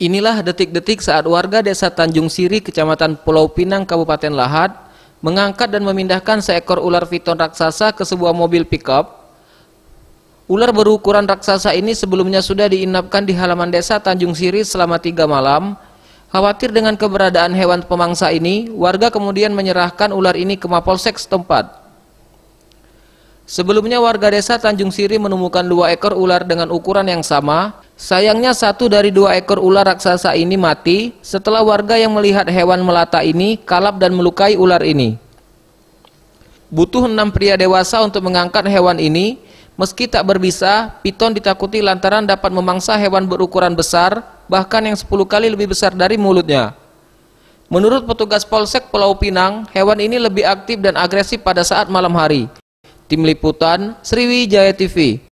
Inilah detik-detik saat warga desa Tanjung Siri, kecamatan Pulau Pinang, Kabupaten Lahat, mengangkat dan memindahkan seekor ular piton raksasa ke sebuah mobil pickup. Ular berukuran raksasa ini sebelumnya sudah diinapkan di halaman desa Tanjung Siri selama tiga malam. Khawatir dengan keberadaan hewan pemangsa ini, warga kemudian menyerahkan ular ini ke Mapolsek setempat. Sebelumnya warga desa Tanjung Siri menemukan dua ekor ular dengan ukuran yang sama, Sayangnya satu dari dua ekor ular raksasa ini mati setelah warga yang melihat hewan melata ini kalap dan melukai ular ini. Butuh enam pria dewasa untuk mengangkat hewan ini, meski tak berbisa, piton ditakuti lantaran dapat memangsa hewan berukuran besar, bahkan yang sepuluh kali lebih besar dari mulutnya. Menurut petugas Polsek Pulau Pinang, hewan ini lebih aktif dan agresif pada saat malam hari. Tim Liputan, Sriwijaya TV.